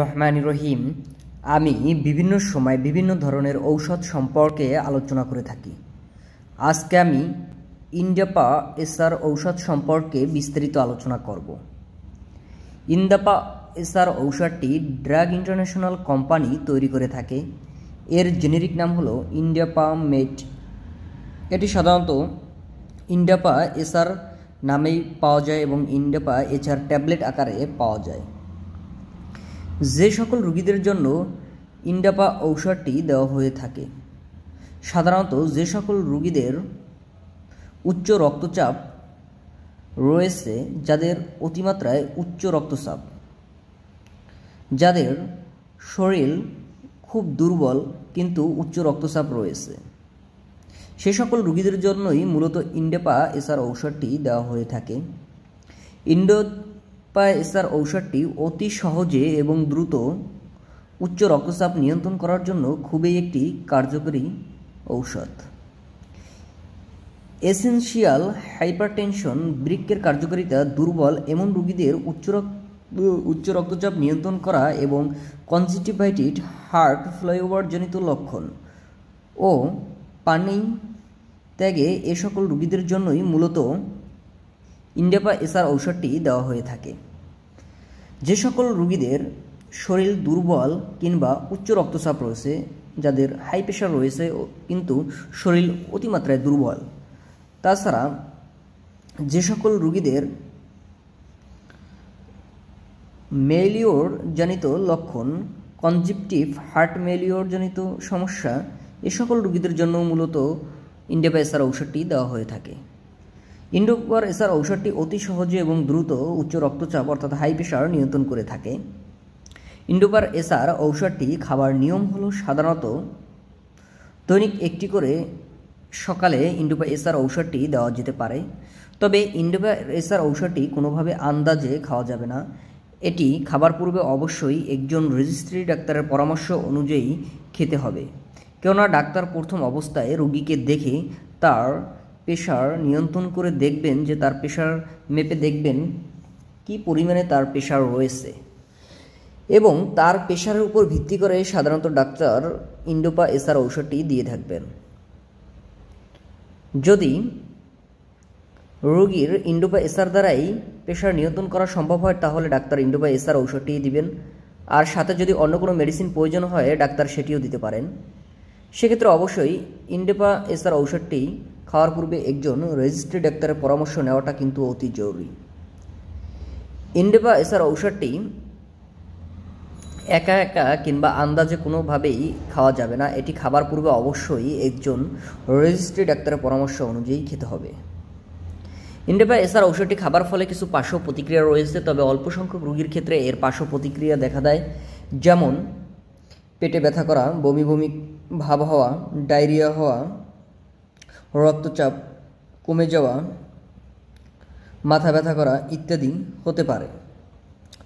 রহমান রহিম আমি বিভিন্ন সময় বিভিন্ন ধরনের ঔষধ সম্পর্কে আলোচনা করে থাকি আজকে আমি ইন্ডাপা এসআর ঔষধ সম্পর্কে বিস্তারিত আলোচনা করব ইন্দাপা এসআর ঔষধটি ড্রাগ ইন্টারন্যাশনাল কোম্পানি তৈরি করে থাকে এর জেনেরিক নাম হলো ইন্ডাপা মেট এটি সাধারণত ইন্ডাপা এসআর নামেই পাওয়া যায় এবং ইন্ডাপা এছাড়া ট্যাবলেট আকারে পাওয়া যায় যে সকল রোগীদের জন্য ইন্ডাপা ঔষধটি দেওয়া হয়ে থাকে সাধারণত যে সকল রোগীদের উচ্চ রক্তচাপ রয়েছে যাদের অতিমাত্রায় উচ্চ রক্তচাপ যাদের শরীর খুব দুর্বল কিন্তু উচ্চ রক্তচাপ রয়েছে সে সকল রোগীদের জন্যই মূলত ইন্ডেপা এসআর ঔষধটি দেওয়া হয়ে থাকে ইন্ডো পায় পায়স্তার ঔষধটি অতি সহজে এবং দ্রুত উচ্চ রক্তচাপ নিয়ন্ত্রণ করার জন্য খুবই একটি কার্যকরী ঔষধ এসেনশিয়াল হাইপারটেনশন বৃক্কের কার্যকারিতা দুর্বল এমন রোগীদের উচ্চ উচ্চ রক্তচাপ নিয়ন্ত্রণ করা এবং কনজিটিভাইটিড হার্ট ফ্লাইওভারজনিত লক্ষণ ও পানি ত্যাগে এ সকল রোগীদের জন্যই মূলত ইন্ডেপা এসআর ঔষধটি দেওয়া হয়ে থাকে যে সকল রুগীদের শরীর দুর্বল কিংবা উচ্চ রক্তচাপ রয়েছে যাদের হাই প্রেশার রয়েছে কিন্তু শরীর অতিমাত্রায় দুর্বল তাছাড়া যে সকল রুগীদের মেলিওর জনিত লক্ষণ কনজিপটিভ হার্ট মেলিওর জনিত সমস্যা এ সকল রুগীদের জন্য মূলত ইন্ডেপাইসার ঔষধটি দেওয়া হয়ে থাকে ইন্ডোকোয়ার এসআর ঔষধটি অতি সহজে এবং দ্রুত উচ্চ রক্তচাপ অর্থাৎ হাই প্রেশার নিয়ন্ত্রণ করে থাকে ইন্ডোপার এসআর ঔষধটি খাবার নিয়ম হল সাধারণত দৈনিক একটি করে সকালে ইন্ডোপা এসআর ঔষধটি দেওয়া যেতে পারে তবে ইন্ডোপা এসআর ঔষধটি কোনোভাবে আন্দাজে খাওয়া যাবে না এটি খাবার পূর্বে অবশ্যই একজন রেজিস্ট্রি ডাক্তারের পরামর্শ অনুযায়ী খেতে হবে কেননা ডাক্তার প্রথম অবস্থায় রোগীকে দেখে তার প্রেশার নিয়ন্ত্রণ করে দেখবেন যে তার প্রেশার মেপে দেখবেন কি পরিমাণে তার প্রেশার রয়েছে এবং তার প্রেশারের উপর ভিত্তি করে সাধারণত ডাক্তার ইন্ডোপা এসআর ঔষধটি দিয়ে থাকবেন যদি রোগীর ইন্ডোপা এসআর দ্বারাই প্রেশার নিয়ন্ত্রণ করা সম্ভব হয় তাহলে ডাক্তার ইন্ডোপা এসআর ঔষধটি দিবেন আর সাথে যদি অন্য কোনো মেডিসিন প্রয়োজন হয় ডাক্তার সেটিও দিতে পারেন সেক্ষেত্রে অবশ্যই ইন্ডোপা এসআর ঔষধটি খাওয়ার পূর্বে একজন রেজিস্ট্রি ডাক্তারের পরামর্শ নেওয়াটা কিন্তু অতি জরুরি ইন্ডেভা এসার ঔষধটি একা একা কিংবা আন্দাজে কোনোভাবেই খাওয়া যাবে না এটি খাবার পূর্বে অবশ্যই একজন রেজিস্ট্রি ডাক্তারের পরামর্শ অনুযায়ী খেতে হবে ইন্ডেপা এসার ঔষধটি খাবার ফলে কিছু পার্শ্ব প্রতিক্রিয়া রয়েছে তবে অল্প সংখ্যক রোগীর ক্ষেত্রে এর পার্শ্ব প্রতিক্রিয়া দেখা দেয় যেমন পেটে ব্যথা করা বমি বমি ভাব হওয়া ডায়রিয়া হওয়া রক্তচাপ কমে যাওয়া মাথা ব্যথা করা ইত্যাদি হতে পারে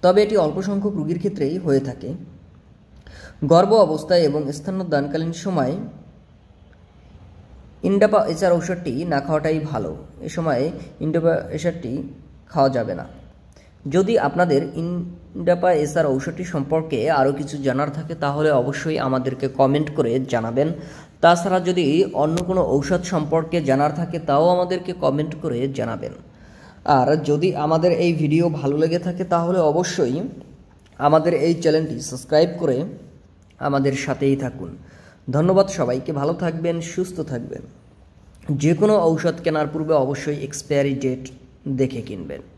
তবে এটি অল্প সংখ্যক রোগীর ক্ষেত্রেই হয়ে থাকে গর্ভ অবস্থায় এবং স্থানদানকালীন সময় ইন্ডাপা এসার ঔষধটি না খাওয়াটাই ভালো এ সময়ে ইন্ডাপা এসারটি খাওয়া যাবে না যদি আপনাদের ইন্ডাপা এসার ঔষধটি সম্পর্কে আরও কিছু জানার থাকে তাহলে অবশ্যই আমাদেরকে কমেন্ট করে জানাবেন তাছাড়া যদি অন্য কোনো ঔষধ সম্পর্কে জানার থাকে তাও আমাদেরকে কমেন্ট করে জানাবেন আর যদি আমাদের এই ভিডিও ভালো লেগে থাকে তাহলে অবশ্যই আমাদের এই চ্যানেলটি সাবস্ক্রাইব করে আমাদের সাথেই থাকুন ধন্যবাদ সবাইকে ভালো থাকবেন সুস্থ থাকবেন যে কোনো ঔষধ কেনার পূর্বে অবশ্যই এক্সপায়ারি ডেট দেখে কিনবেন